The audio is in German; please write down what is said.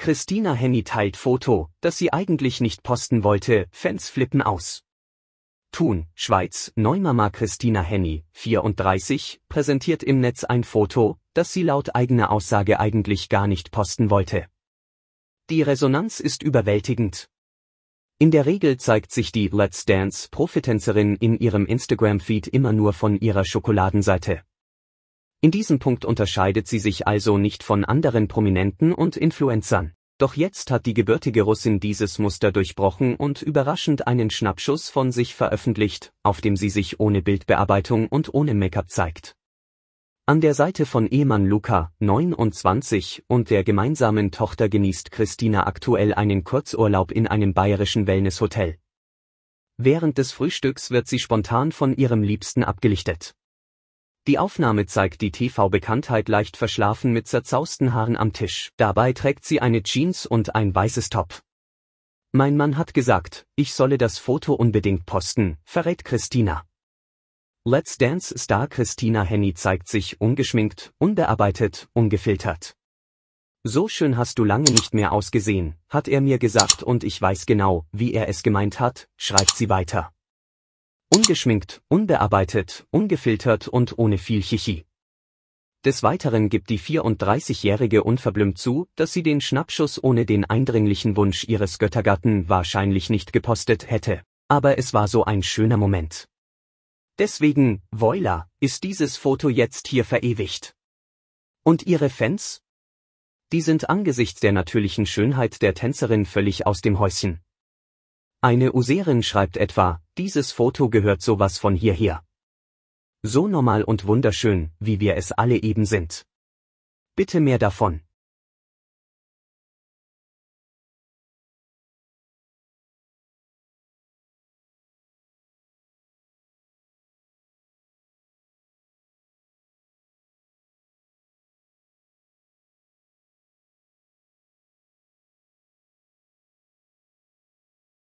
Christina Henny teilt Foto, das sie eigentlich nicht posten wollte, Fans flippen aus. Thun, Schweiz, Neumama Christina Henny, 34, präsentiert im Netz ein Foto, das sie laut eigener Aussage eigentlich gar nicht posten wollte. Die Resonanz ist überwältigend. In der Regel zeigt sich die Let's Dance Profitänzerin in ihrem Instagram-Feed immer nur von ihrer Schokoladenseite. In diesem Punkt unterscheidet sie sich also nicht von anderen Prominenten und Influencern. Doch jetzt hat die gebürtige Russin dieses Muster durchbrochen und überraschend einen Schnappschuss von sich veröffentlicht, auf dem sie sich ohne Bildbearbeitung und ohne Make-up zeigt. An der Seite von Ehemann Luca, 29, und der gemeinsamen Tochter genießt Christina aktuell einen Kurzurlaub in einem bayerischen Wellnesshotel. Während des Frühstücks wird sie spontan von ihrem Liebsten abgelichtet. Die Aufnahme zeigt die TV-Bekanntheit leicht verschlafen mit zerzausten Haaren am Tisch. Dabei trägt sie eine Jeans und ein weißes Top. Mein Mann hat gesagt, ich solle das Foto unbedingt posten, verrät Christina. Let's Dance Star Christina Henny zeigt sich ungeschminkt, unbearbeitet, ungefiltert. So schön hast du lange nicht mehr ausgesehen, hat er mir gesagt und ich weiß genau, wie er es gemeint hat, schreibt sie weiter. Ungeschminkt, unbearbeitet, ungefiltert und ohne viel Chichi. Des Weiteren gibt die 34-Jährige unverblümt zu, dass sie den Schnappschuss ohne den eindringlichen Wunsch ihres Göttergatten wahrscheinlich nicht gepostet hätte. Aber es war so ein schöner Moment. Deswegen, voila, ist dieses Foto jetzt hier verewigt. Und ihre Fans? Die sind angesichts der natürlichen Schönheit der Tänzerin völlig aus dem Häuschen. Eine Userin schreibt etwa, dieses Foto gehört sowas von hierher. So normal und wunderschön, wie wir es alle eben sind. Bitte mehr davon.